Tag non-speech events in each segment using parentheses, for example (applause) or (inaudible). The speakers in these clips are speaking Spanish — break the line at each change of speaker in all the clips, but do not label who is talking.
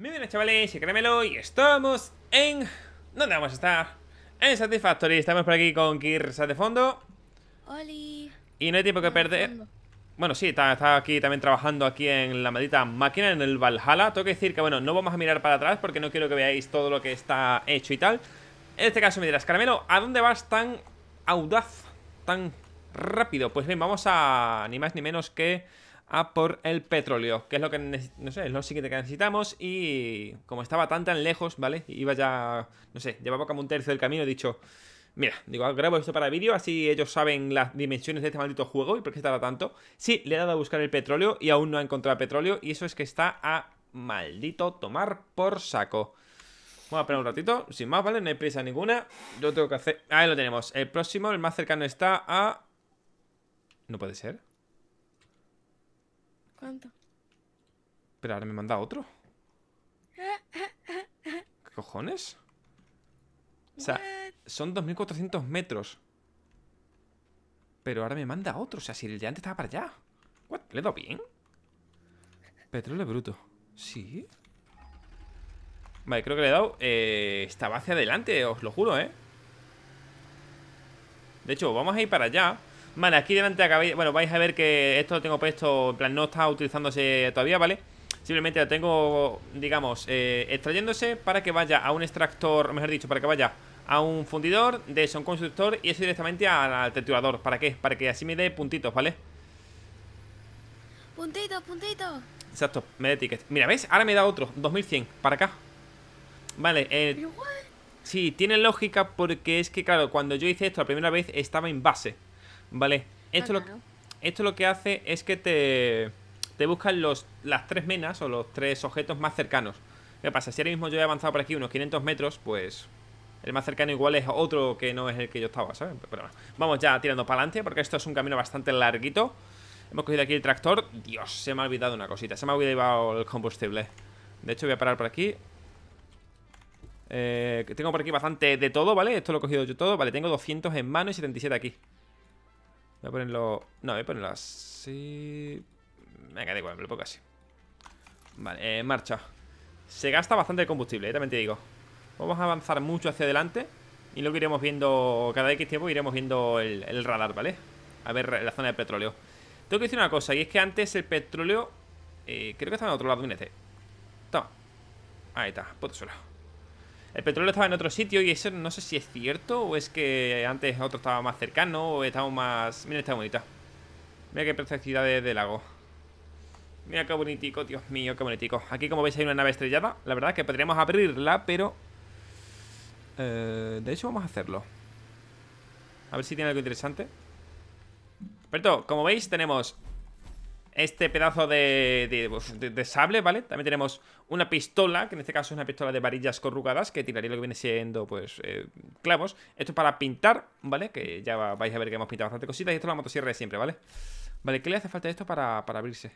Muy bien chavales, y Caramelo y estamos en... ¿Dónde vamos a estar? En Satisfactory, estamos por aquí con Kirsa de fondo Oli. Y no hay tiempo que perder Bueno, sí, está, está, aquí también trabajando aquí en la maldita máquina, en el Valhalla Tengo que decir que, bueno, no vamos a mirar para atrás porque no quiero que veáis todo lo que está hecho y tal En este caso me dirás, Caramelo, ¿a dónde vas tan audaz, tan rápido? Pues bien, vamos a ni más ni menos que a por el petróleo, que es lo que no sé, es lo siguiente que necesitamos y como estaba tan tan lejos, ¿vale? Iba ya, no sé, llevaba como un tercio del camino, he dicho, mira, digo, ah, grabo esto para vídeo, así ellos saben las dimensiones de este maldito juego y por qué estaba tanto. Sí, le he dado a buscar el petróleo y aún no ha encontrado petróleo y eso es que está a maldito tomar por saco. Vamos a esperar un ratito, sin más, ¿vale? No hay prisa ninguna. Yo tengo que hacer... Ahí lo tenemos. El próximo, el más cercano está a... No puede ser. ¿Cuánto? Pero ahora me manda otro. ¿Qué cojones? O sea, son 2400 metros. Pero ahora me manda otro. O sea, si el de antes estaba para allá. What? ¿Le he dado bien? Petróleo bruto. Sí. Vale, creo que le he dado. Eh, estaba hacia adelante, os lo juro, ¿eh? De hecho, vamos a ir para allá. Vale, aquí delante acá bueno, vais a ver que esto lo tengo puesto, en plan, no está utilizándose todavía, ¿vale? Simplemente lo tengo, digamos, eh, extrayéndose para que vaya a un extractor, mejor dicho, para que vaya a un fundidor, de son constructor y eso directamente al triturador. ¿Para qué? Para que así me dé puntitos, ¿vale? Puntitos, puntitos. Exacto, me dé tickets. Mira, ¿ves? Ahora me da otro, 2100, para acá. Vale, eh... Sí, tiene lógica porque es que, claro, cuando yo hice esto la primera vez estaba en base. Vale, ah, esto, lo, esto lo que hace es que te, te buscan los, las tres menas o los tres objetos más cercanos. ¿Qué pasa? Si ahora mismo yo he avanzado por aquí unos 500 metros, pues el más cercano igual es otro que no es el que yo estaba, ¿sabes? Pero bueno, vamos ya tirando para adelante porque esto es un camino bastante larguito. Hemos cogido aquí el tractor. Dios, se me ha olvidado una cosita. Se me ha olvidado el combustible. De hecho, voy a parar por aquí. Eh, tengo por aquí bastante de todo, ¿vale? Esto lo he cogido yo todo. Vale, tengo 200 en mano y 77 aquí. Voy a ponerlo... No, voy a ponerlo así... Venga, da igual, me lo pongo así. Vale, eh, marcha. Se gasta bastante combustible, eh, también te digo. Vamos a avanzar mucho hacia adelante. Y luego iremos viendo, cada X tiempo iremos viendo el, radar, ¿vale? A ver la zona de petróleo. Tengo que decir una cosa, y es que antes el petróleo... Eh, creo que estaba en otro lado, mírate. E Toma. Ahí está, puto suelo. El petróleo estaba en otro sitio y eso no sé si es cierto o es que antes otro estaba más cercano o estaba más... Mira, está bonita. Mira qué preciosidad de, lago. Mira qué bonitico, Dios mío, qué bonitico. Aquí como veis hay una nave estrellada. La verdad que podríamos abrirla, pero... Eh, de hecho vamos a hacerlo. A ver si tiene algo interesante. Pero como veis tenemos este pedazo pues, de, de, sable, ¿vale? También tenemos una pistola, que en este caso es una pistola de varillas corrugadas, que tiraría lo que viene siendo, pues, eh, clavos. Esto es para pintar, ¿vale? Que ya vais a ver que hemos pintado bastante cositas. Y esto es la motosierra de siempre, ¿vale? Vale, ¿qué le hace falta esto para, abrirse?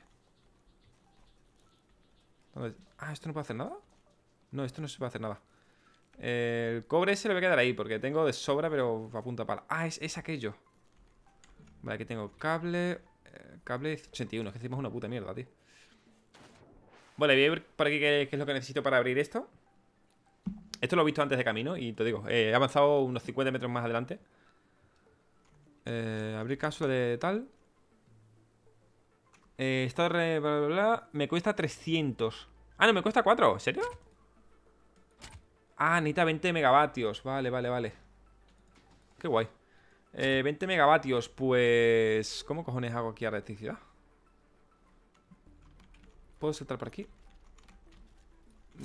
Ah, ¿esto no puede hacer nada? No, esto no se puede hacer nada. El cobre se lo voy a quedar ahí, porque tengo de sobra, pero apunta para... Ah, es, es aquello. Vale, aquí tengo cable cable 81. Es que una puta mierda, tío. Vale, voy a ver para qué, qué, es lo que necesito para abrir esto. Esto lo he visto antes de camino y te digo, eh, he avanzado unos 50 metros más adelante. Eh, abrir caso de tal. Eh, bla, bla, Me cuesta 300. Ah, no, me cuesta 4. ¿En serio? Ah, necesita 20 megavatios. Vale, vale, vale. Qué guay. 20 eh, megavatios, pues... ¿Cómo cojones hago aquí a electricidad? ¿Puedo saltar por aquí?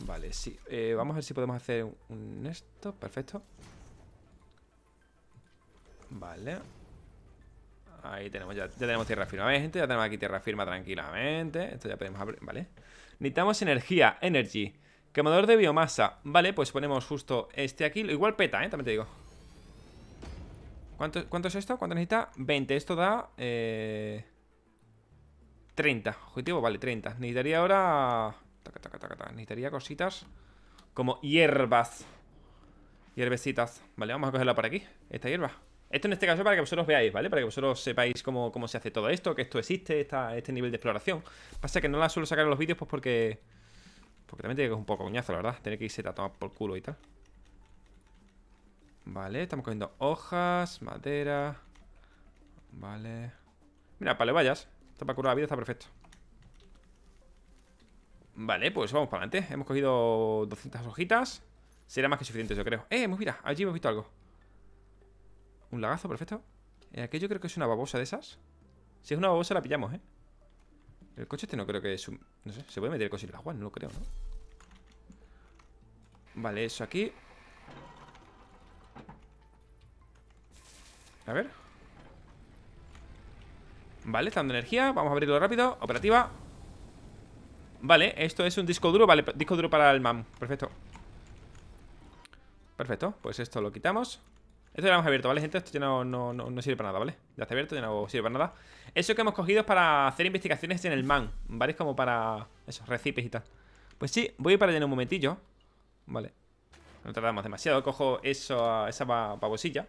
Vale, sí. Eh, vamos a ver si podemos hacer un esto. Perfecto. Vale. Ahí tenemos ya, tenemos tierra firme. gente, ya tenemos aquí tierra firma tranquilamente. Esto ya podemos abrir. Vale. Necesitamos energía, energy. Quemador de biomasa. Vale, pues ponemos justo este aquí. Igual peta, ¿eh? También te digo. ¿Cuánto, es esto? ¿Cuánto necesita? 20. Esto da... 30. Eh, Objetivo, vale, 30. Necesitaría ahora... necesitaría cositas como hierbas. Hierbecitas. Vale, vamos a cogerla por aquí. Esta hierba. Esto en este caso es para que vosotros veáis, ¿vale? Para que vosotros sepáis cómo, se hace todo esto, que esto existe, este nivel de exploración. Pasa que no la suelo sacar en los vídeos pues porque... Porque también tiene que es un poco coñazo, la verdad. Tener que irse a tomar por culo y tal. Vale, estamos cogiendo hojas, madera. Vale. Mira, para le vayas. Esto para curar la vida, está perfecto. Vale, pues vamos para adelante. Hemos cogido 200 hojitas. Será más que suficiente, yo creo. Eh, pues mira, allí hemos visto algo. Un lagazo, perfecto. Aquí eh, aquello creo que es una babosa de esas. Si es una babosa, la pillamos, ¿eh? El coche este no creo que es un... No sé, ¿se puede meter el coche en el agua? No lo creo, ¿no? Vale, eso aquí A ver. Vale, está dando energía. Vamos a abrirlo rápido. Operativa. Vale, esto es un disco duro. Vale, disco duro para el MAM. Perfecto. Perfecto, pues esto lo quitamos. Esto ya lo hemos abierto, ¿vale, gente? Esto ya no, no, sirve para nada, ¿vale? Ya está abierto, ya no sirve para nada. Eso que hemos cogido es para hacer investigaciones en el MAN, ¿vale? Es como para esos recipes y tal. Pues sí, voy a ir para allá en un momentillo. Vale. No tardamos demasiado. Cojo eso, esa babosilla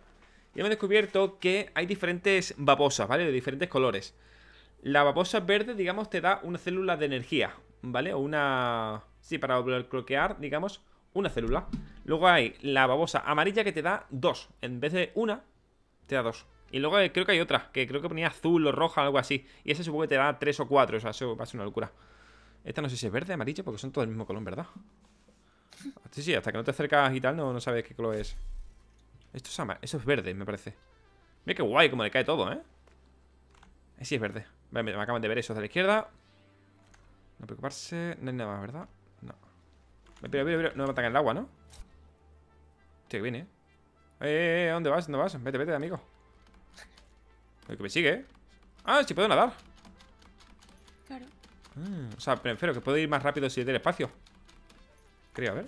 y hemos descubierto que hay diferentes Babosas, ¿vale? De diferentes colores. La babosa verde, digamos, te da una célula de energía, ¿vale? O una... Sí, para bloquear, digamos, una célula. Luego hay la babosa amarilla que te da dos. En vez de una, te da dos. Y luego creo que hay otra, que creo que ponía azul o roja, o algo así. Y esa supongo que te da tres o cuatro. O sea, eso va a ser una locura. Esta no sé si es verde, amarilla, porque son todos del mismo color, ¿verdad? Sí, sí, hasta que no te acercas y tal, no, no sabes qué color es. Esto es, Eso es verde, me parece. Mira qué guay, como le cae todo, ¿eh? eh sí, es verde. Me, me acaban de ver esos de la izquierda. No preocuparse. No hay nada más, ¿verdad? No. Pero, pero, pero, no me matan en el agua, ¿no? Tío, que viene, ¿eh? Eh, eh, eh ¿dónde vas? ¿Dónde vas? Vete, vete, amigo. El que me sigue, ¿eh? Ah, ¿sí puedo nadar. Claro. Mm, o sea, prefiero que puedo ir más rápido si es del espacio. Creo, a ver.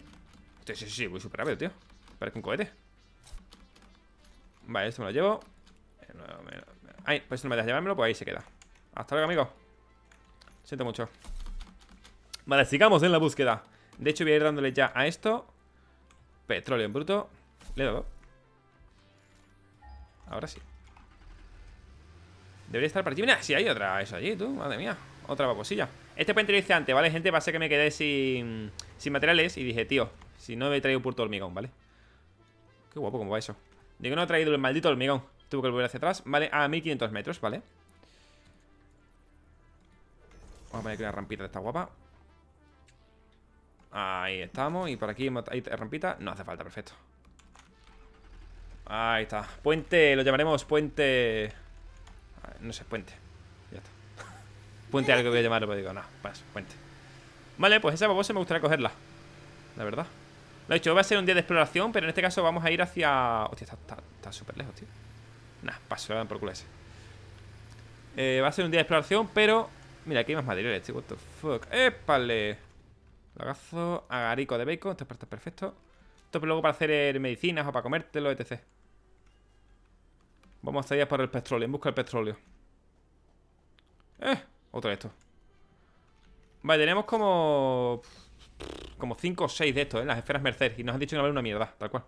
Sí, sí, sí, voy súper rápido, tío. Parece un cohete. Vale, esto me lo llevo eh, Ay, pues no me dejas llevármelo, pues ahí se queda Hasta luego, amigo Siento mucho Vale, sigamos en la búsqueda De hecho voy a ir dándole ya a esto Petróleo en bruto Le he dado Ahora sí Debería estar por aquí Mira, si hay otra eso allí, tú, madre mía Otra babosilla Este puente lo hice antes, ¿vale, gente? Va a ser que me quedé sin, sin materiales Y dije, tío, si no me he traído puerto hormigón, ¿vale? Qué guapo como va eso Digo, no ha traído el maldito hormigón. Tuvo que volver hacia atrás. Vale, a 1500 metros, vale. Vamos a poner aquí una rampita de esta guapa. Ahí estamos. Y por aquí hay rampita. No hace falta, perfecto. Ahí está. Puente, lo llamaremos puente... No sé, puente. Ya está. (laughs) puente algo que voy a llamarlo, digo, no, pues, puente. Vale, pues esa babosa me gustaría cogerla. La verdad. Lo he dicho, va a ser un día de exploración, pero en este caso vamos a ir hacia... Hostia, está súper lejos, tío. Nah, paso, eh, por culo ese. Eh, va a ser un día de exploración, pero... Mira, aquí hay más materiales, tío. What the fuck. ¡Épale! Lagazo, agarico de bacon. Esto está perfecto. Esto es luego para hacer eh, medicinas o para comértelo, etc. Vamos a ir por el petróleo, en busca del petróleo. ¡Eh! Otro de estos. Vale, tenemos como como 5 o 6 de estos, ¿eh? Las esferas Mercer. Y nos han dicho que no vale una mierda, tal cual.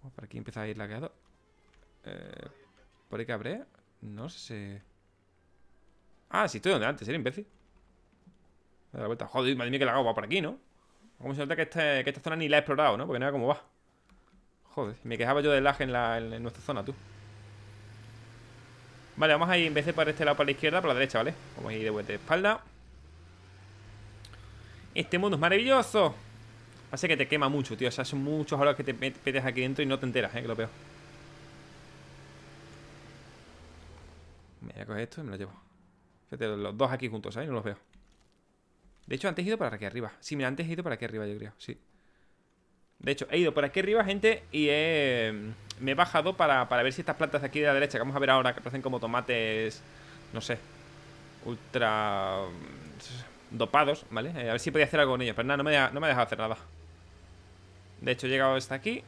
Vamos por aquí empieza a ir lagueado. Eh, por ahí que habré. No sé. si... Ah, sí, estoy donde antes, era imbécil. Me da la vuelta. Joder, madre mía que la hago va por aquí, ¿no? Como se nota que, este, que esta zona ni la he explorado, ¿no? Porque no era cómo va. Joder, me quejaba yo del lag en, la, en, nuestra zona, tú. Vale, vamos a ir en vez de por este lado, para la izquierda, por la derecha, ¿vale? Vamos a ir de vuelta de espalda. Este mundo es maravilloso. Pasa que te quema mucho, tío. O sea, son muchos horas que te metes aquí dentro y no te enteras, eh, que lo peor. Me voy a coger esto y me lo llevo. Fíjate, los dos aquí juntos, ¿sabes? No los veo. De hecho, antes he ido para aquí arriba. Sí, mira, antes he ido para aquí arriba, yo creo. Sí. De hecho, he ido por aquí arriba, gente, y he... me he bajado para, para ver si estas plantas de aquí de la derecha, que vamos a ver ahora, que parecen como tomates, no sé, ultra dopados, ¿vale? Eh, a ver si podía hacer algo con ellos, pero nada, no me, ha dejado hacer nada. De hecho, he llegado hasta aquí.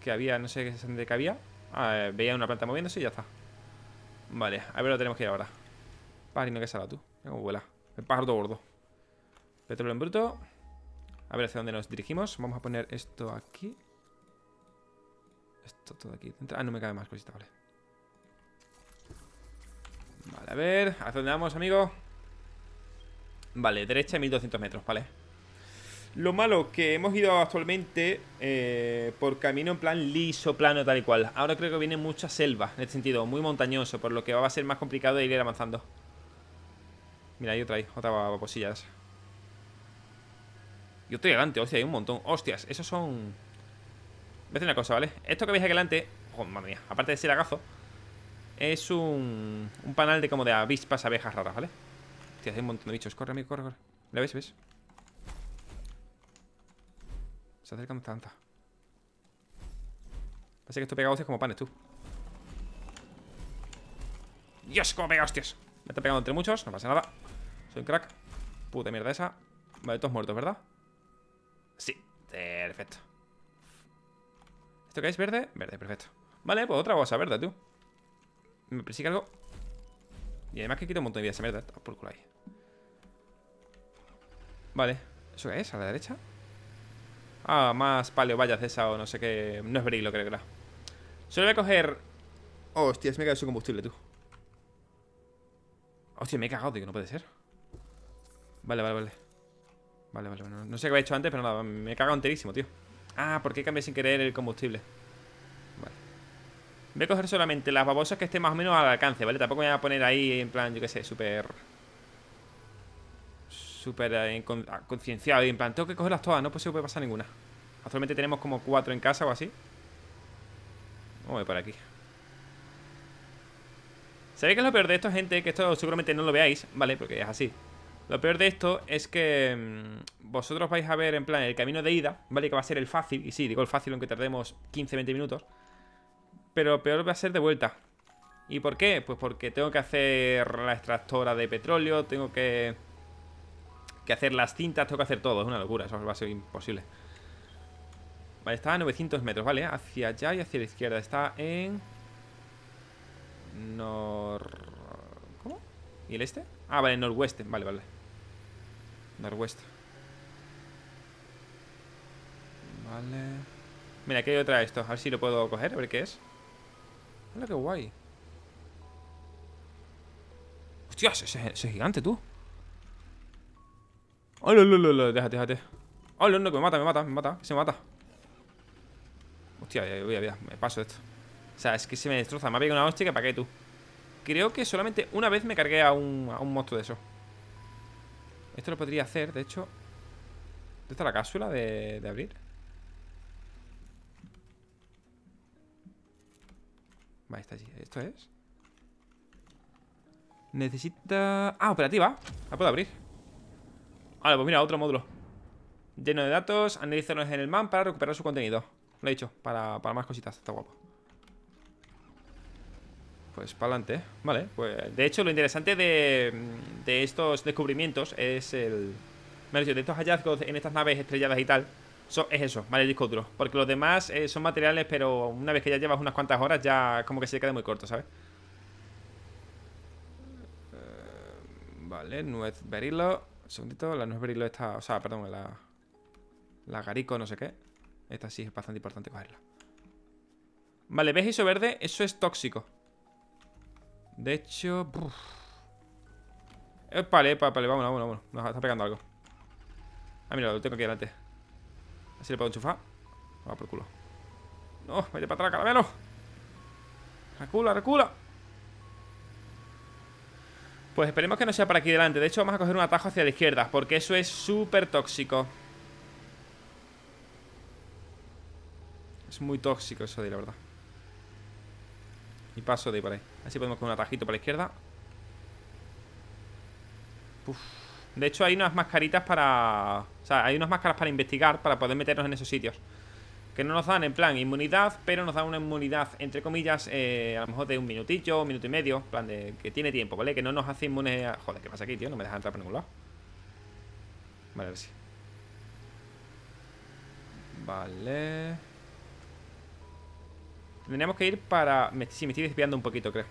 Que había, no sé de qué había. Ah, eh, veía una planta moviéndose y ya está. Vale, a ver, lo tenemos que ir ahora. Pájaro que salga tú. Mira cómo vuela. El pájaro todo gordo. Petróleo en bruto. A ver hacia dónde nos dirigimos. Vamos a poner esto aquí. Esto todo aquí Ah, no me cabe más cosita, vale. Vale, a ver. ¿A dónde vamos, amigo? Vale, derecha 1200 metros, vale. Lo malo que hemos ido actualmente eh, por camino en plan liso, plano, tal y cual. Ahora creo que viene mucha selva, en este sentido, muy montañoso, por lo que va a ser más complicado de ir avanzando. Mira, hay otra ahí, otra babosillas. Y Yo estoy adelante, hostia, hay un montón. Hostias, esos son... Voy una cosa, ¿vale? Esto que veis aquí delante... mía, aparte de ser agazo, es un, un panal de como de avispas, abejas raras, ¿vale? vale Hostia, hay un montón de bichos. Corre, amigo, corre, corre. ¿La ves? ¿Ves? Se acerca tanta Parece que esto pegado hostias como panes, tú. Dios, cómo pega hostias. Me está pegando entre muchos, no pasa nada. Soy un crack. Puta mierda esa. Vale, todos muertos, ¿verdad? Sí, perfecto. ¿Esto qué es? ¿Verde? Verde, perfecto. Vale, pues otra cosa verde, tú. ¿Me persigue algo? Y además que quiero un montón de vida esa mierda. por culo ahí. Vale. ¿Eso qué es? ¿A la derecha? Ah, más paleo, vaya, esa o no sé qué. No es brillo, creo que era. Solo voy a coger. Oh, hostias, me he su combustible, tú. Hostia, me he cagado, tío, no puede ser. Vale, vale, vale. Vale, vale, no, no sé qué había hecho antes, pero nada, me he cagado enterísimo, tío. Ah, ¿por qué cambié sin querer el combustible? Voy a coger solamente las babosas que estén más o menos al alcance, ¿vale? Tampoco voy a poner ahí en plan, yo qué sé, súper... Súper eh, ah, concienciado y en plan, tengo que cogerlas todas, no puede pasar ninguna. Actualmente tenemos como cuatro en casa o así. Vamos a por aquí. ¿Sabéis que es lo peor de esto, gente? Que esto seguramente no lo veáis, ¿vale? Porque es así. Lo peor de esto es que mm, vosotros vais a ver en plan el camino de ida, ¿vale? Que va a ser el fácil, y sí, digo el fácil aunque tardemos 15-20 minutos pero peor va a ser de vuelta. ¿Y por qué? Pues porque tengo que hacer la extractora de petróleo, tengo que, que hacer las cintas, tengo que hacer todo. Es una locura, eso va a ser imposible. Vale, está a 900 metros, ¿vale? Hacia allá y hacia la izquierda. Está en... Nor... ¿Cómo? ¿Y el este? Ah, vale, noroeste. Vale, vale. Noroeste. Vale. Mira, aquí hay otra de estos. A ver si lo puedo coger, a ver qué es. Hola, qué guay. ¡Hostia! ese, es gigante, tú. Oh, lo, lo, lo, déjate, déjate. Oh, no, que me mata, me mata, me mata, se me mata. Hostia, ya, ya, me paso de esto. O sea, es que se me destroza. Me ha pegado una hostia que para qué tú. Creo que solamente una vez me cargué a un, a un monstruo de eso. Esto lo podría hacer, de hecho. ¿Dónde está la cápsula de, de abrir? Vale, está allí. ¿Esto es? Necesita... Ah, operativa. La puedo abrir. Vale, pues mira, otro módulo. Lleno de datos, analizarlos en el MAN para recuperar su contenido. Lo he dicho, para, más cositas. Está guapo. Pues para adelante. Vale, pues de hecho lo interesante de, de estos descubrimientos es el... medio de estos hallazgos en estas naves estrelladas y tal es eso, vale, el disco duro. Porque los demás eh, son materiales, pero una vez que ya llevas unas cuantas horas, ya como que se queda muy corto, ¿sabes? Eh, vale, nuez berilo. Un segundito, la nuez berilo está. O sea, perdón, la. La garico, no sé qué. Esta sí es bastante importante cogerla. Vale, ¿ves eso verde? Eso es tóxico. De hecho. Vale, vale, vamos, vamos vámonos. Nos está pegando algo. Ah, mira, lo tengo aquí delante. Así le puedo enchufar. Va por culo. No, vete para atrás, caramelo. Recula, recula. Pues esperemos que no sea para aquí delante. De hecho, vamos a coger un atajo hacia la izquierda, porque eso es súper tóxico. Es muy tóxico eso de la verdad. Y paso de ahí para ahí. Así podemos coger un atajito para la izquierda. Puf. De hecho, hay unas mascaritas para... O sea, hay unas máscaras para investigar, para poder meternos en esos sitios. Que no nos dan, en plan, inmunidad, pero nos dan una inmunidad, entre comillas, eh, a lo mejor de un minutillo, un minuto y medio, En plan de que tiene tiempo, ¿vale? Que no nos hace inmunes a... Joder, ¿qué pasa aquí, tío? No me deja entrar por ningún lado. Vale, a ver si... Vale... Tendríamos que ir para... Si sí, me estoy desviando un poquito, creo.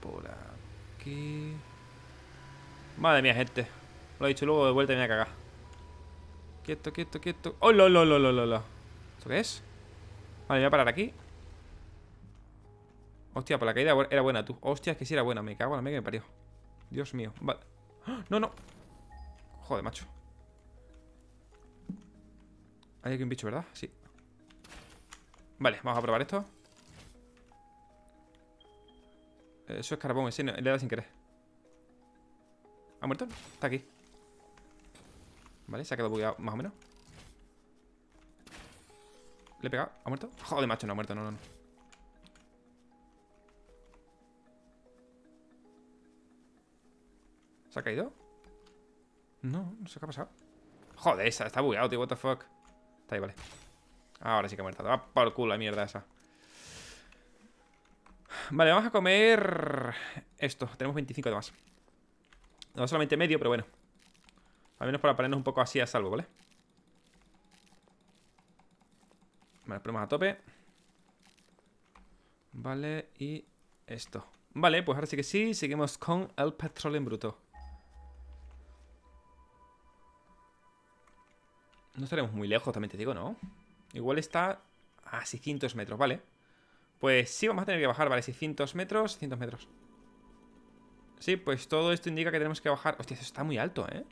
Por Madre mía, gente. Lo he dicho luego de vuelta y me voy a cagar. Quieto, quieto, quieto. ¡Oh, lo, lo, lo, lo, lo! ¿Esto qué es? Vale, me voy a parar aquí. Hostia, por la caída era buena, tú. Hostia, es que sí era buena. Me cago en la mega que me parió. Dios mío. Vale. ¡Ah! No, no. Joder, macho. Hay aquí un bicho, ¿verdad? Sí. Vale, vamos a probar esto. Eh, eso es carbón, le da sin querer. ¿Ha muerto? Está aquí. Vale, se ha quedado bugueado, más o menos. Le he pegado. ¿Ha muerto? Joder, macho, no ha muerto, no, no, no. ¿Se ha caído? No, no sé qué ha pasado. Joder, esa, está bugueado, tío, what the fuck. Está ahí, vale. Ahora sí que ha muerto. Va por culo la mierda esa. Vale, vamos a comer esto. Tenemos 25 de más. No solamente medio, pero bueno. Al menos para ponernos un poco así a salvo, ¿vale? Vale, ponemos a tope. Vale, y esto. Vale, pues ahora sí que sí, seguimos con el petróleo en bruto. No estaremos muy lejos, también te digo, ¿no? Igual está a 600 metros, vale. Pues sí, vamos a tener que bajar, vale, 600 metros, 100 metros. Sí, pues todo esto indica que tenemos que bajar. Hostia, eso está muy alto, ¿eh?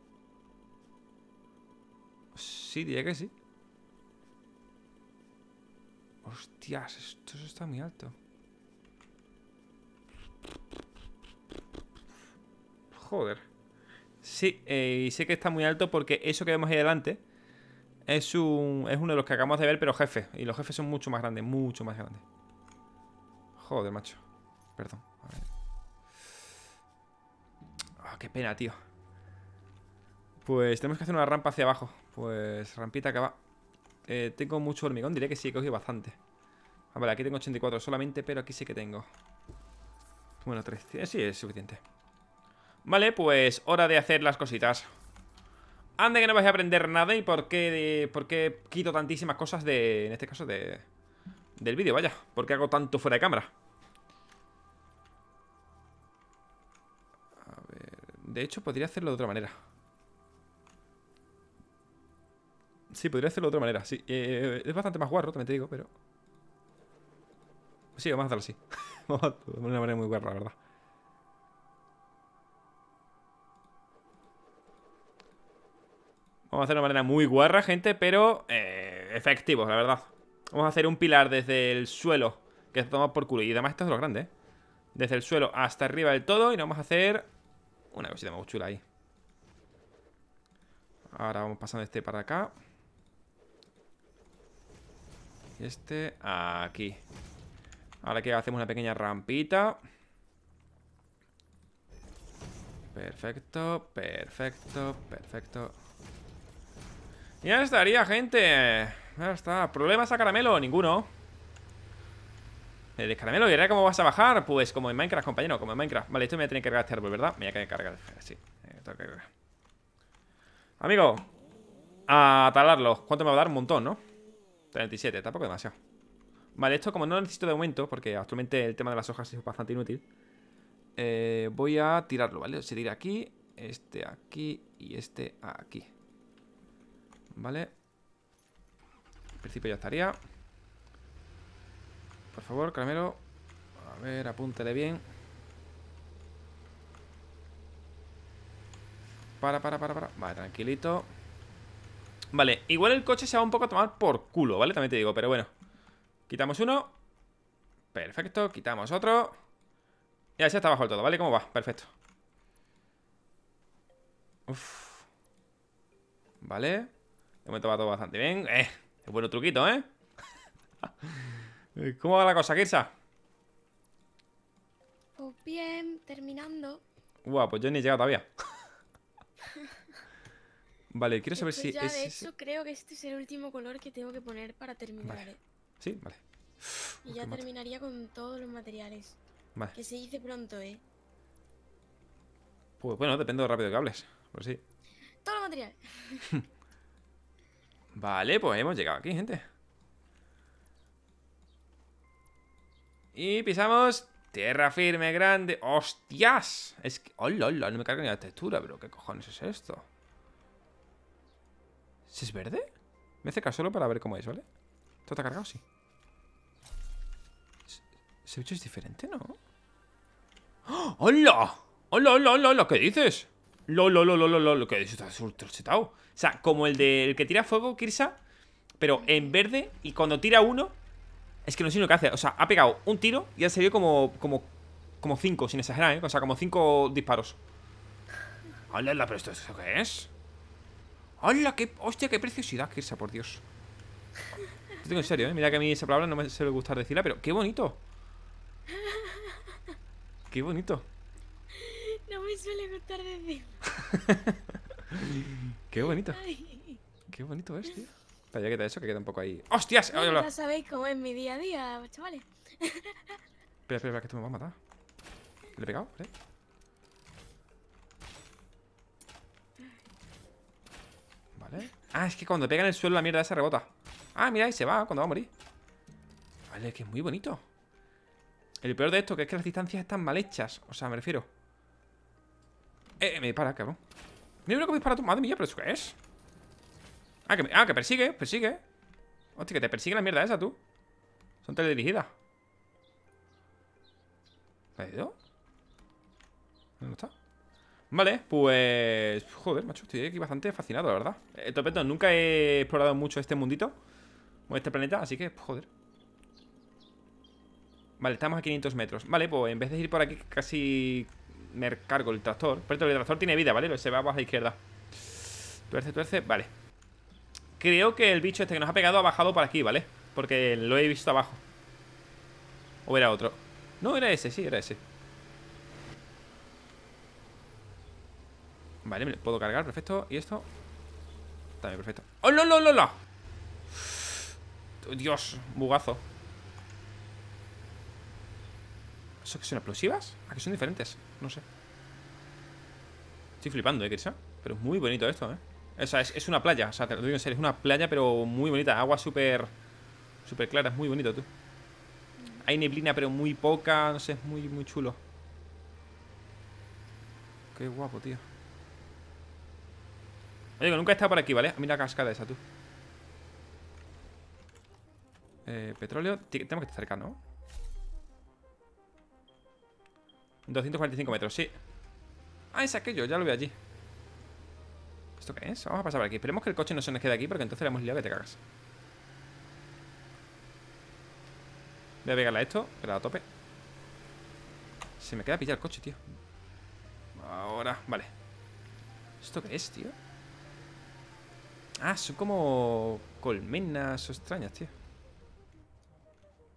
Sí, diría que sí. Hostias, esto está muy alto. Joder. Sí, eh, y sé que está muy alto porque eso que vemos ahí adelante es, un, es uno de los que acabamos de ver, pero jefe. Y los jefes son mucho más grandes, mucho más grandes. Joder, macho. Perdón. Ah, qué pena, tío. Pues tenemos que hacer una rampa hacia abajo. Pues rampita que va. Eh, tengo mucho hormigón, diré que sí, he cogido bastante. Ah, vale, aquí tengo 84 solamente, pero aquí sí que tengo. Bueno, 300. Eh, sí, es suficiente. Vale, pues hora de hacer las cositas. Ande que no vais a aprender nada y por qué, de, por qué quito tantísimas cosas de... En este caso de del vídeo, vaya ¿Por qué hago tanto fuera de cámara? A ver... De hecho, podría hacerlo de otra manera Sí, podría hacerlo de otra manera, sí eh, eh, Es bastante más guarro, también te digo, pero... Sí, vamos a hacerlo así De (laughs) una manera muy guarra, la verdad Vamos a hacerlo de una manera muy guarra, gente, pero eh, efectivo, la verdad. Vamos a hacer un pilar desde el suelo, que se por culo. Y además esto es lo grande, ¿eh? Desde el suelo hasta arriba del todo. Y nos vamos a hacer una cosita muy chula ahí. Ahora vamos pasando este para acá. Y este aquí. Ahora que hacemos una pequeña rampita. Perfecto, perfecto, perfecto. Ya estaría, gente. Ahí está. ¿Problemas a caramelo? Ninguno. ¿El eh, caramelo? ¿Y ahora cómo vas a bajar? Pues como en Minecraft, compañero, como en Minecraft. Vale, esto me voy a tener que cargar este árbol, ¿verdad? Me voy a tener que cargar. Sí, eh, tengo que cargar. Amigo, a talarlo. ¿Cuánto me va a dar? Un montón, ¿no? 37, tampoco demasiado. Vale, esto como no lo necesito de momento, porque actualmente el tema de las hojas es bastante inútil. Eh, voy a tirarlo, ¿vale? Se tira aquí, este aquí y este aquí. ¿Vale? principio ya estaría. Por favor, caramelo. A ver, apúntele bien. Para, para, para, para. Vale, tranquilito. Vale, igual el coche se va un poco a tomar por culo, ¿vale? También te digo, pero bueno. Quitamos uno. Perfecto, quitamos otro. Y así está bajo el todo, ¿vale? ¿Cómo va? Perfecto. Uf. Vale. De momento va todo bastante bien. Eh, es bueno truquito, ¿eh? (laughs) ¿Cómo va la cosa, Kirsa? Pues bien, terminando. Guau, pues yo ni he llegado todavía. (laughs) vale, quiero saber si... eso creo que este es el último color que tengo que poner para terminar. ¿eh? Sí, vale. Y ya terminaría con todos los materiales. Vale. Que se dice pronto, ¿eh? Pues bueno, depende de rápido que hables. Pues sí. Todo el material. (laughs) Vale, pues hemos llegado aquí, gente Y pisamos Tierra firme, grande ¡Hostias! Es que... ¡Hola, hola! No me carga ni la textura, pero ¿qué cojones es esto? ¿Si es verde? Me acerca solo para ver cómo es, ¿vale? ¿Esto está cargado? Sí ¿Ese bicho es diferente, no? ¡Hola! ¡Oh! ¡Hola, hola, hola! hola! hola qué dices? Lo, lo, lo, lo, lo, lo, que está O sea, como el del que tira fuego, Kirsa, pero en verde, y cuando tira uno, es que no sé lo que hace. O sea, ha pegado un tiro y ha salido como, como, como cinco, sin exagerar, ¿eh? O sea, como cinco disparos. Hola, pero esto, ¿esto qué es? Hola, qué, hostia, qué preciosidad, Kirsa, por Dios. Estoy en serio, ¿eh? Mira que a mí esa palabra no me suele gustar decirla, pero qué bonito. Qué bonito me suele gustar desde. (laughs) Qué bonito. Qué bonito es, tío. ya queda eso, que queda un poco ahí. ¡Hostias! Ya sabéis cómo es mi día a día, chavales. espera, espera, espera, que esto me va a matar. ¿Le he pegado? ¿Vale? ¿eh? Vale. Ah, es que cuando pega en el suelo la mierda esa rebota. Ah, mira, ahí se va cuando va a morir. Vale, que es muy bonito. El peor de esto que es que las distancias están mal hechas. O sea, me refiero. Eh, eh, me dispara, cabrón. Mira lo que me dispara tu Madre mía, pero ¿eso qué es? Ah que, me... ah, que persigue, persigue. Hostia, que te persigue la mierda esa, tú. Son teledirigidas. ¿La ha ido? ¿Dónde está? Vale, pues... Joder, macho, estoy aquí bastante fascinado, la verdad eh, Topeto, nunca he explorado mucho este mundito O este planeta, así que, joder Vale, estamos a 500 metros Vale, pues en vez de ir por aquí casi me cargo el tractor. perfecto el tractor tiene vida, ¿vale? Se va a la izquierda. Tuerce, tuerce. Vale. Creo que el bicho este que nos ha pegado ha bajado para aquí, ¿vale? Porque lo he visto abajo. O era otro. No, era ese, sí, era ese. Vale, me puedo cargar, perfecto. ¿Y esto? También perfecto. ¡Oh, no, no, no, no! Dios, bugazo. ¿Eso que son explosivas? ¿A que son diferentes? No sé. Estoy flipando, ¿eh, Pero es muy bonito esto, ¿eh? O sea, es, una playa. O sea, te lo digo en serio. Es una playa, pero muy bonita. Agua súper... Súper clara. Es muy bonito, tú. Hay neblina, pero muy poca. No sé, es muy, muy chulo. Qué guapo, tío. Oye, que nunca he estado por aquí, ¿vale? Mira la cascada esa, tú. Eh, petróleo. Tengo que estar cerca, ¿no? 245 metros, sí Ah, es aquello, ya lo veo allí ¿Esto qué es? Vamos a pasar por aquí Esperemos que el coche no se nos quede aquí Porque entonces le hemos liado que te cagas Voy a pegarle a esto Pero a tope Se me queda pillar el coche, tío Ahora, vale ¿Esto qué es, tío? Ah, son como colmenas extrañas, tío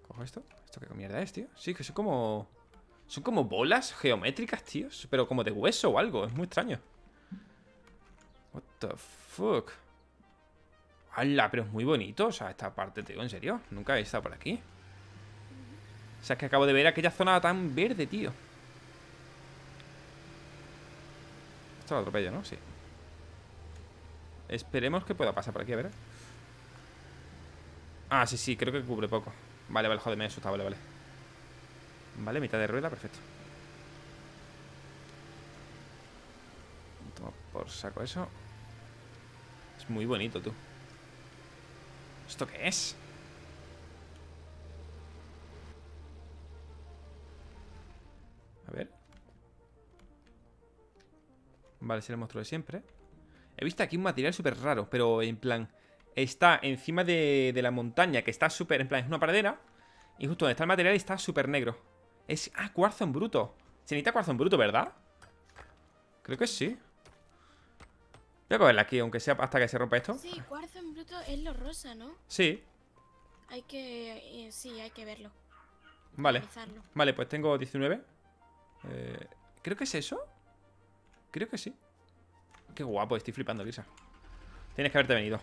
Cojo esto ¿Esto qué mierda es, tío? Sí, que son como... Son como bolas geométricas, tíos Pero como de hueso o algo, es muy extraño What the fuck ¡Hala! Pero es muy bonito, o sea, esta parte, tío en serio Nunca he estado por aquí O sea, es que acabo de ver aquella zona tan verde, tío Esto lo atropello, ¿no? Sí Esperemos que pueda pasar por aquí, a ver Ah, sí, sí, creo que cubre poco Vale, vale, joder, me he vale, vale Vale, mitad de rueda, perfecto. Toma por saco eso. Es muy bonito, tú. ¿Esto qué es? A ver. Vale, es el monstruo de siempre. He visto aquí un material súper raro, pero en plan... Está encima de, la montaña, que está súper... En plan, es una pradera. Y justo donde está el material está súper negro. Ah, cuarzo en bruto. Se necesita cuarzo en bruto, ¿verdad? Creo que sí. Voy a cogerla aquí, aunque sea hasta que se rompa esto. Sí, cuarzo en bruto es lo rosa, ¿no? Sí. Hay que... Eh, sí, hay que verlo. Vale. Vale, pues tengo 19. Eh, creo que es eso. Creo que sí. Qué guapo, estoy flipando, Lisa. Tienes que haberte venido.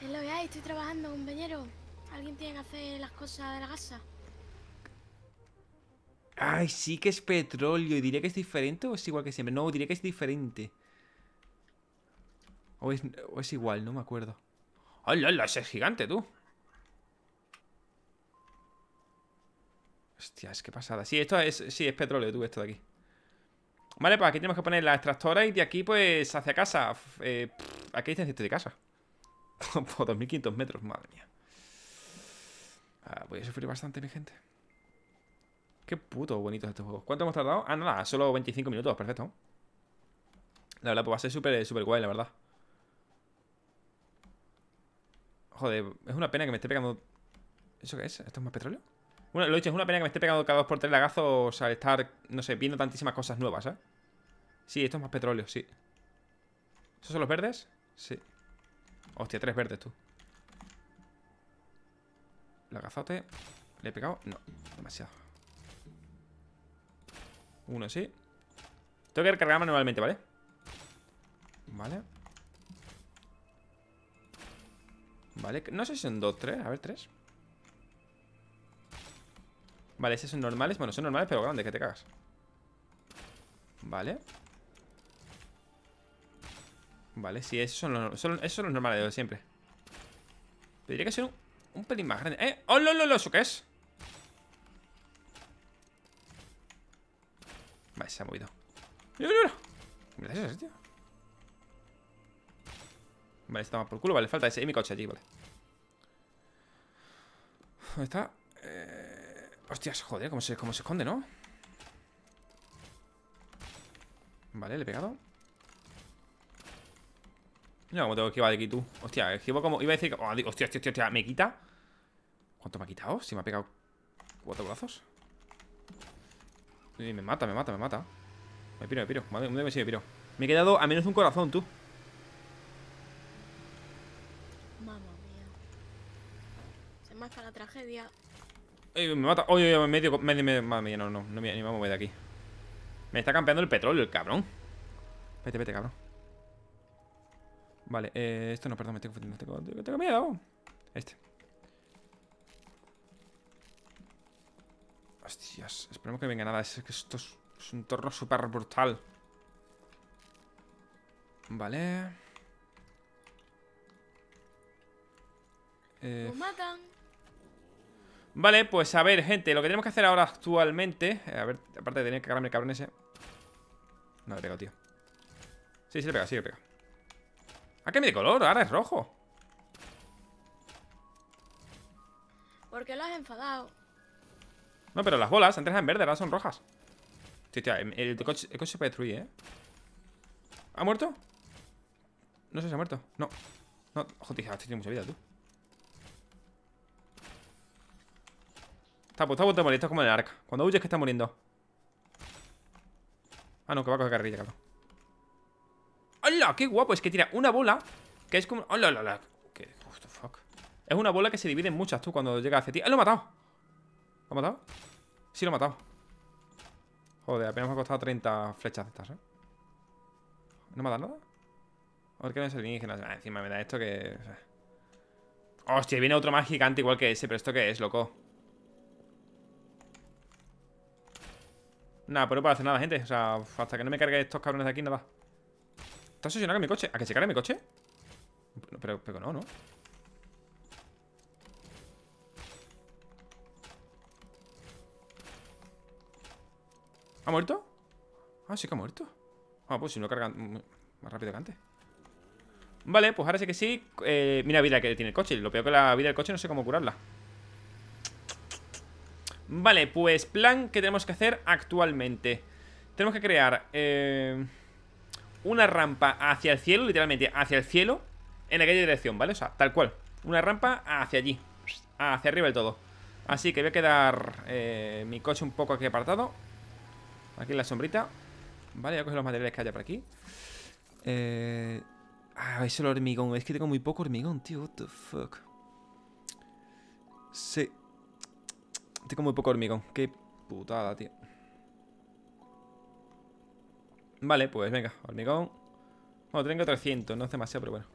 Es lo que hay, estoy trabajando, compañero. Alguien tiene que hacer las cosas de la casa. Ay, sí que es petróleo. ¿Y diría que es diferente o es igual que siempre? No, diría que es diferente. O es, igual, no me acuerdo. ay Ese es gigante, tú. es que pasada. Sí, esto es, sí, es petróleo, tú, esto de aquí. Vale, pues aquí tenemos que poner la extractora y de aquí, pues, hacia casa. Eh, ¿A qué distancia de casa? Por 2.500 metros, madre mía. Ah, voy a sufrir bastante, mi gente. Qué puto bonitos estos juegos. ¿Cuánto hemos tardado? Ah, nada, solo 25 minutos, perfecto. La verdad, pues va a ser súper súper guay, la verdad. Joder, es una pena que me esté pegando... ¿Eso qué es? ¿Esto es más petróleo? Bueno, lo he dicho, es una pena que me esté pegando cada 2x3 lagazos al estar, no sé, viendo tantísimas cosas nuevas, ¿eh? Sí, esto es más petróleo, sí. ¿Esos son los verdes? Sí. Hostia, tres verdes, tú. Lagazote. ¿Le he pegado? No, demasiado. Uno sí Tengo que recargar manualmente, ¿vale? Vale Vale, no sé si son dos, tres A ver, tres Vale, esos son normales Bueno, son normales pero grandes, que te cagas Vale Vale, sí, esos son los, son, esos los normales de siempre Pero diría que son un, un pelín más grande ¡Eh! ¡Oh, lo, lo, lo! ¿Eso qué es? Vale, se ha movido. ¡Mira, mira! mira mira tío? Vale, está más por culo. Vale, falta ese. Y mi coche allí, vale. ¿Dónde está? Eh... Hostias, joder, cómo se, cómo se esconde, ¿no? Vale, le he pegado. No, como tengo que esquivar de aquí tú. Hostia, esquivo como. Iba a decir. Oh, hostia, hostia, hostia, hostia, me quita. ¿Cuánto me ha quitado? Si me ha pegado cuatro brazos me mata, me mata, me mata. Me piro, me piro. Madre, ¿dónde me sigue, piro? Me he quedado a menos un corazón, tú. Mamma mía. Se mata la tragedia. me mata. Oye, medio, medio, medio. Madre mía, no, no, no me, ni me voy de aquí. Me está campeando el petróleo, el cabrón. Vete, vete, cabrón. Vale, eh, esto no, perdón, me tengo, confundiendo. me tengo miedo. Este. Hostias, esperemos que venga nada. Es que esto es, un torno súper brutal. Vale. Eh, vale, pues a ver, gente, lo que tenemos que hacer ahora actualmente. Eh, a ver, aparte de tener que agarrarme el cabrón ese. No le pegado, tío. Sí, sí le pega, sí le pega. Ah, que de color, ahora es rojo. ¿Por qué lo has enfadado? No, pero las bolas antes en verde, ahora son rojas. el, coche, se puede destruir, ¿eh? ¿Ha muerto? No sé si ha muerto. No. No, joder, este tiene mucha vida, tú. Está puesto a morir, como en el arca. Cuando huyes que está muriendo. Ah, no, que va a coger carrilla, cabrón. ¡Hala! ¡Qué guapo! Es que tira una bola que es como. ¡Hola, hola, hola! ¿Qué? fuck? Es una bola que se divide en muchas tú cuando llega hacia ti. ¡Ah, lo ha matado! ¿Lo ha matado? Sí, lo ha matado. Joder, apenas me ha costado 30 flechas de estas, ¿eh? ¿No me dado nada? A ver qué es alienígenas. Ah, encima me da esto que... Hostia, viene otro más gigante igual que ese, pero ¿esto qué es, loco? Nada, pero pues no puedo hacer nada, gente. O sea, hasta que no me cargue estos cabrones de aquí, nada. ¿Estás obsesionado con mi coche? ¿A que se cargue mi coche? Pero, pero no, ¿no? ¿Ha muerto? Ah, sí que ha muerto Ah, pues si no carga más rápido que antes Vale, pues ahora sí que sí eh, Mira vida que tiene el coche Lo peor que la vida del coche no sé cómo curarla Vale, pues plan que tenemos que hacer actualmente Tenemos que crear eh, Una rampa hacia el cielo Literalmente hacia el cielo En aquella dirección, ¿vale? O sea, tal cual Una rampa hacia allí Hacia arriba del todo Así que voy a quedar eh, mi coche un poco aquí apartado Aquí en la sombrita. Vale, a coger los materiales que haya por aquí. Eh... Ah, es el hormigón. Es que tengo muy poco hormigón, tío. What the fuck. Sí. Tengo muy poco hormigón. Qué putada, tío. Vale, pues venga, hormigón. Bueno, tengo 300, no es demasiado, pero bueno.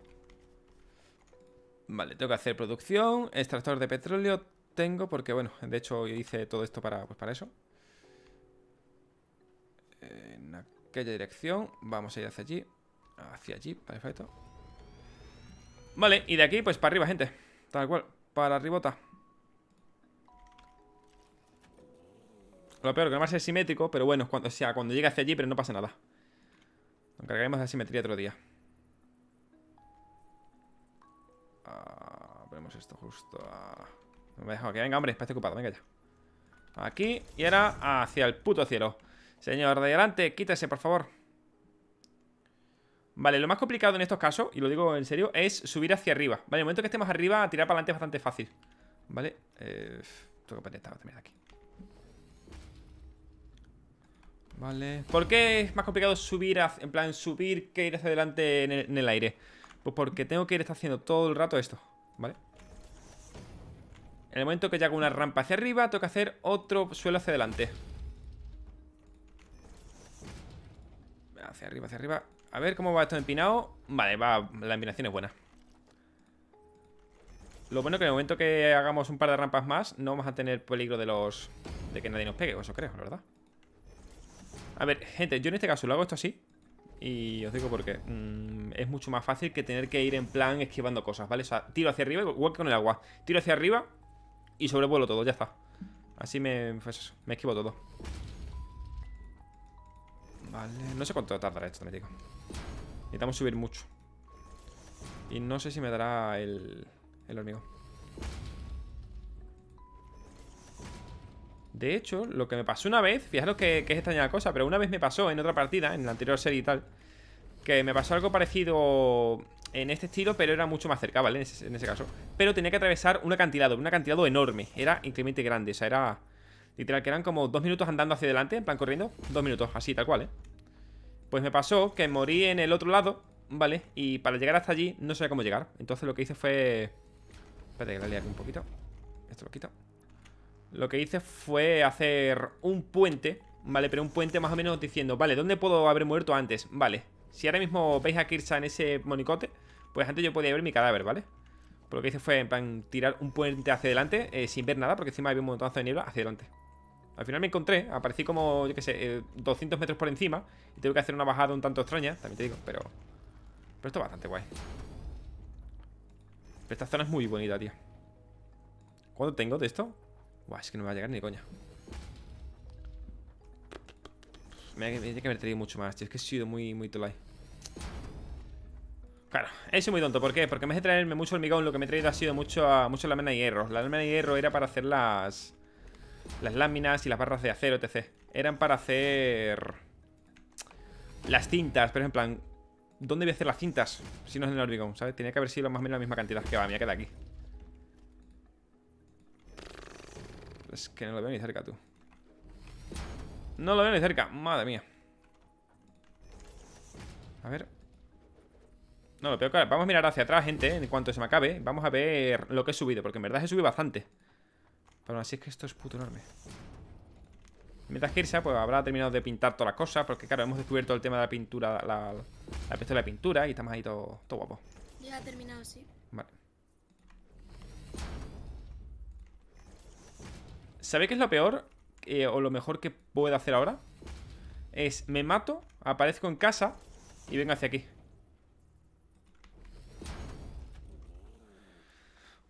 Vale, tengo que hacer producción, extractor de petróleo tengo porque, bueno, de hecho hice todo esto para, pues, para eso en aquella dirección. Vamos a ir hacia allí. Hacia allí, perfecto. Vale, y de aquí pues para arriba, gente. Tal cual, para arribota. Lo peor, que no va a ser simétrico, pero bueno, cuando, sea, cuando llegue hacia allí, pero no pasa nada. Nos cargaremos la simetría otro día. Ah, ponemos esto justo No me venga, hombre, parece ocupado, venga ya. Aquí, y ahora hacia el puto cielo. Señor, de adelante, quítese, por favor. Vale, lo más complicado en estos casos, y lo digo en serio, es subir hacia arriba. Vale, en el momento que estemos arriba, tirar para adelante es bastante fácil. Vale, eh, tengo que también aquí. Vale, ¿por qué es más complicado subir, en plan, subir que ir hacia adelante en el, aire? Pues porque tengo que ir haciendo todo el rato esto, ¿vale? En el momento que ya hago una rampa hacia arriba, tengo que hacer otro suelo hacia adelante. hacia arriba, hacia arriba. A ver cómo va esto empinado. Vale, va, la empinación es buena. Lo bueno que en el momento que hagamos un par de rampas más, no vamos a tener peligro de los. de que nadie nos pegue, eso creo, la verdad. A ver, gente, yo en este caso lo hago esto así. Y os digo por qué. Mm, es mucho más fácil que tener que ir en plan esquivando cosas, ¿vale? O sea, tiro hacia arriba, igual que con el agua. Tiro hacia arriba y sobrevuelo todo, ya está. Así me, pues me esquivo todo. Vale, no sé cuánto tardará esto, me digo. Necesitamos subir mucho. Y no sé si me dará el, el hormigón. De hecho, lo que me pasó una vez, fijaros que, es extraña la cosa, pero una vez me pasó en otra partida, en la anterior serie y tal, que me pasó algo parecido en este estilo, pero era mucho más cerca, ¿vale? En ese, caso. Pero tenía que atravesar un acantilado, una acantilado enorme. Era increíblemente grande, o sea, era Literal, que eran como dos minutos andando hacia adelante, en plan corriendo. Dos minutos, así, tal cual, ¿eh? Pues me pasó que morí en el otro lado, ¿vale? Y para llegar hasta allí no sabía cómo llegar. Entonces lo que hice fue... Espérate, que la aquí un poquito. Esto lo quito. Lo que hice fue hacer un puente, ¿vale? Pero un puente más o menos diciendo, vale, ¿dónde puedo haber muerto antes? Vale. Si ahora mismo veis a Kirsa en ese monicote, pues antes yo podía ver mi cadáver, ¿vale? Pero pues lo que hice fue, en plan, tirar un puente hacia adelante eh, sin ver nada, porque encima había un montón de niebla hacia adelante. Al final me encontré, aparecí como, yo qué sé, 200 eh, metros por encima. Y tengo que hacer una bajada un tanto extraña, también te digo, pero... Pero esto es bastante guay. esta zona es muy bonita, tío. ¿Cuánto tengo de esto? Buah, es que no me va a llegar ni coña. Me tiene que haber traído mucho más, tío. Es que he sido muy, muy tolay Claro, he sido muy tonto. ¿Por qué? Porque en vez de traerme mucho hormigón, lo que me he traído ha sido mucho, mucho lámina de hierro. La lámina de hierro era para hacer las... Las láminas y las barras de acero, etc. Eran para hacer... Las cintas, pero en plan... ¿Dónde voy a hacer las cintas? Si no es en el hormigón, ¿sabes? Tenía que haber sido más o menos la misma cantidad que va, Que queda aquí. Es que no lo veo ni cerca, tú. No lo veo ni cerca, madre mía. A ver. No, lo peor que vamos a mirar hacia atrás, gente, en cuanto se me acabe. Vamos a ver lo que he subido, porque en verdad he subido bastante así es que esto es puto enorme. Mientras que pues, habrá terminado de pintar todas las cosas, porque claro, hemos descubierto el tema de la pintura, la, la de pintura y estamos ahí todo, todo guapo. Ya ha terminado, sí. Vale. ¿Sabéis qué es lo peor eh, o lo mejor que puedo hacer ahora? Es me mato, aparezco en casa y vengo hacia aquí.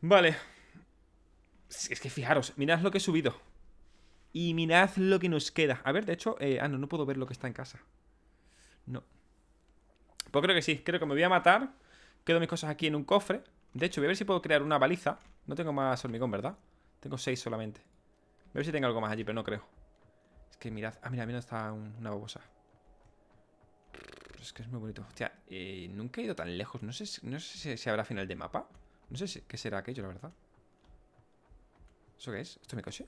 Vale es, que fijaros, mirad lo que he subido. Y mirad lo que nos queda. A ver, de hecho, eh, ah, no, no puedo ver lo que está en casa. No. Pues creo que sí, creo que me voy a matar. Quedo mis cosas aquí en un cofre. De hecho, voy a ver si puedo crear una baliza. No tengo más hormigón, ¿verdad? Tengo seis solamente. Voy a ver si tengo algo más allí, pero no creo. Es que mirad. Ah, mira, mira, está una babosa. Es que es muy bonito. Hostia, eh, nunca he ido tan lejos. No sé, no sé si, habrá final de mapa. No sé qué será aquello, la verdad. ¿Eso qué es? ¿Esto es mi coche?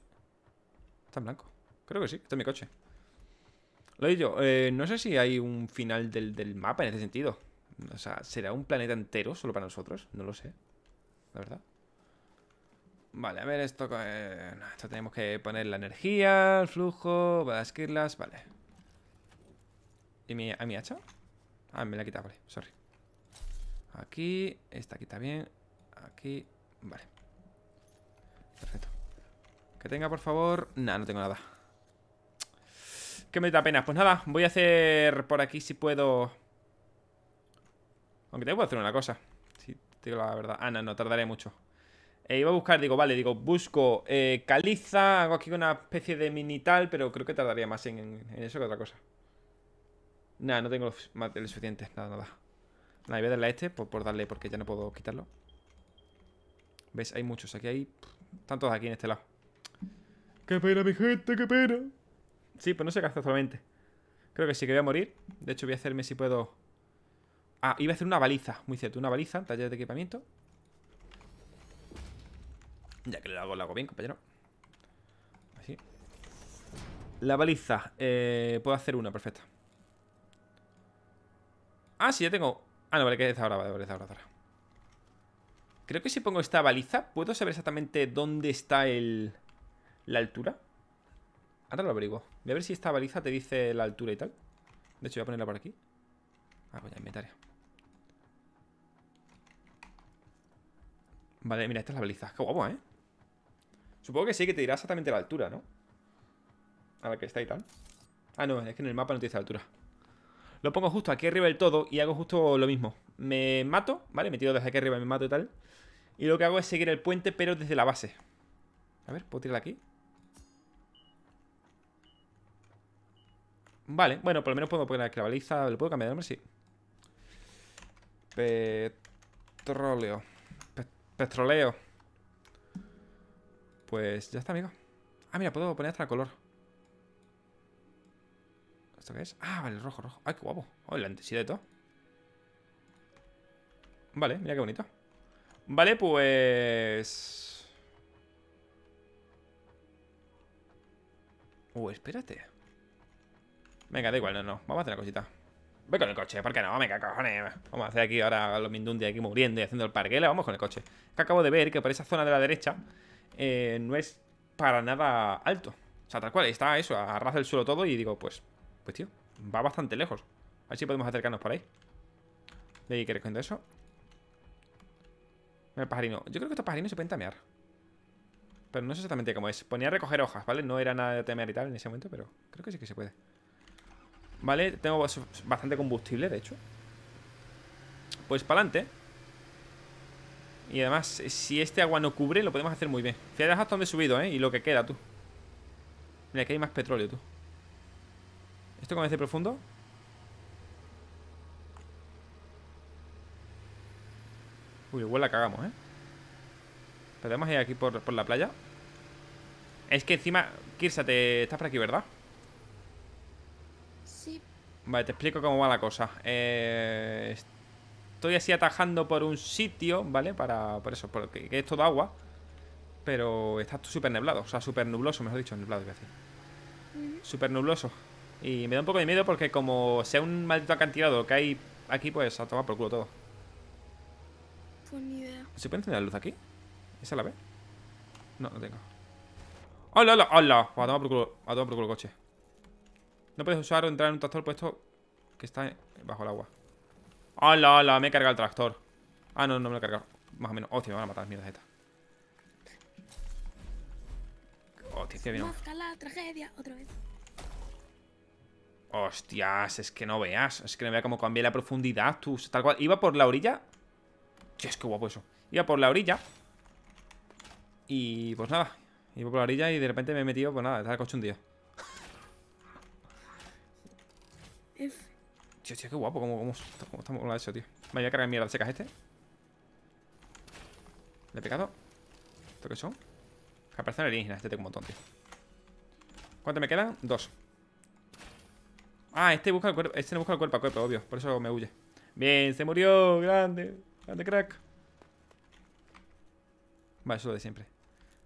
Está en blanco. Creo que sí, esto es mi coche. Lo he dicho, eh, no sé si hay un final del, mapa en ese sentido. O sea, ¿será un planeta entero solo para nosotros? No lo sé. La verdad. Vale, a ver, esto... Eh, esto tenemos que poner la energía, el flujo, las kirlas, vale. ¿Y mi, a mi hacha? Ah, me la he quitado, vale, sorry. Aquí, esta aquí está bien. Aquí, vale. Perfecto. Que tenga, por favor... Nah, no tengo nada Que me da pena Pues nada, voy a hacer por aquí si puedo Aunque tengo que hacer una cosa Si te digo la verdad ah, no, no tardaré mucho eh, Iba a buscar, digo, vale, digo, busco eh, caliza Hago aquí una especie de mini tal Pero creo que tardaría más en, eso que otra cosa Nada, no tengo los suficiente Nada, nada Nada, voy a darle a este por, darle porque ya no puedo quitarlo ¿Ves? Hay muchos aquí, hay... tantos aquí en este lado Qué pena, mi gente, qué pena. Sí, pues no se gasta solamente. Creo que sí que voy a morir. De hecho, voy a hacerme si puedo... Ah, iba a hacer una baliza. Muy cierto, una baliza. Taller de equipamiento. Ya que lo hago, lo hago bien, compañero. Así. La baliza. Eh, puedo hacer una, perfecta. Ah, sí, ya tengo... Ah, no, vale, que es ahora, vale, vale, es ahora. Creo que si pongo esta baliza, puedo saber exactamente dónde está el... ¿La altura? Ahora lo averiguo. Voy a ver si esta baliza te dice la altura y tal. De hecho, voy a ponerla por aquí. Ah, voy pues a inventario. Vale, mira, esta es la baliza. Qué guapo, ¿eh? Supongo que sí, que te dirá exactamente la altura, ¿no? A la que está y tal. Ah, no, es que en el mapa no te dice la altura. Lo pongo justo aquí arriba del todo y hago justo lo mismo. Me mato, ¿vale? Me tiro desde aquí arriba, me mato y tal. Y lo que hago es seguir el puente, pero desde la base. A ver, ¿puedo tirar aquí? Vale, bueno, por lo menos puedo poner que la baliza. ¿Lo puedo cambiar de nombre? Sí. Petróleo. petróleo. Pues ya está, amigo. Ah, mira, puedo poner hasta el color. ¿Esto qué es? Ah, vale, rojo, rojo. Ay, qué guapo. Oh, la intensidad Vale, mira qué bonito. Vale, pues... Uh, espérate. Venga, da igual, no, no. Vamos a hacer una cosita. Voy con el coche, ¿por qué no? Venga, cojones. Vamos a hacer aquí ahora los Mindundi aquí muriendo y haciendo el parguela. Vamos con el coche. Que acabo de ver que por esa zona de la derecha eh, no es para nada alto. O sea, tal cual, está eso, Arrasa el suelo todo y digo, pues, pues tío, va bastante lejos. A ver si podemos acercarnos por ahí. ¿De ahí que eso? El pajarino. Yo creo que estos pajarinos se pueden tamear. Pero no sé exactamente cómo es. Ponía a recoger hojas, ¿vale? No era nada de tamear y tal en ese momento, pero creo que sí que se puede. ¿Vale? Tengo bastante combustible, de hecho Pues para adelante Y además, si este agua no cubre Lo podemos hacer muy bien Fíjate hasta donde he subido, ¿eh? Y lo que queda, tú Mira, aquí hay más petróleo, tú ¿Esto con este profundo? Uy, igual la cagamos, ¿eh? Podemos ir aquí por, la playa Es que encima, Kirsa, te estás por aquí, ¿verdad? Vale, te explico cómo va la cosa. Eh, estoy así atajando por un sitio, ¿vale? Para, por eso, porque es todo agua. Pero está súper neblado, o sea, súper nubloso, mejor dicho, nublado, que decir. Súper nubloso. Y me da un poco de miedo porque como sea un maldito acantilado que hay aquí, pues a tomar por culo todo. Pues ni idea. ¿Se puede encender la luz aquí? ¿Esa la ve? No, no tengo. ¡Hola, hola, hola! Pues a tomar por culo, a tomar por culo el coche. No puedes usar o entrar en un tractor puesto que está bajo el agua. ¡Hala, hala! Me he cargado el tractor. Ah, no, no me lo he cargado. Más o menos. Hostia, me van a matar, mierda esta. Hostia, Hostias, es que no veas. Es que no veas cómo cambié la profundidad, tú. Tal cual. Iba por la orilla. es que guapo eso. Iba por la orilla. Y pues nada. Iba por la orilla y de repente me he metido, pues nada, estaba coche un día. Tío, qué guapo, cómo, estamos cómo eso, tío. Vaya a cargar mierda secas este. ¿Le he pegado? ¿Esto qué son? Aparecen alienígenas, este tengo un montón, tío. ¿Cuánto me quedan? Dos. Ah, este busca el cuerpo. Este no busca el cuerpo a cuerpo, obvio. Por eso me huye. Bien, se murió. Grande. Grande crack. Vale, eso es lo de siempre.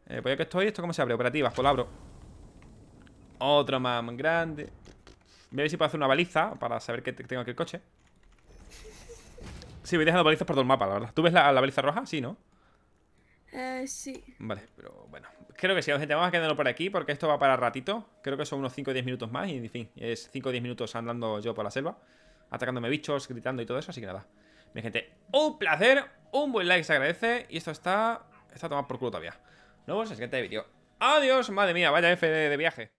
Eh, pues ya que estoy, ¿esto cómo se abre? Operativas, pues abro. Otro mam, grande. Voy a ver si puedo hacer una baliza para saber que tengo aquí el coche. Sí, voy dejando balizas por todo el mapa, la verdad. ¿Tú ves la, baliza roja? Sí, ¿no? Eh, sí. Vale, pero bueno. Creo que sí, gente. Vamos a quedarnos por aquí porque esto va para ratito. Creo que son unos 5 o 10 minutos más. Y en fin, es 5 o 10 minutos andando yo por la selva. Atacándome bichos, gritando y todo eso. Así que nada. Mi gente, un placer. Un buen like se agradece. Y esto está. Está tomado por culo todavía. Nos vemos en el siguiente vídeo. Adiós, madre mía. Vaya F de viaje.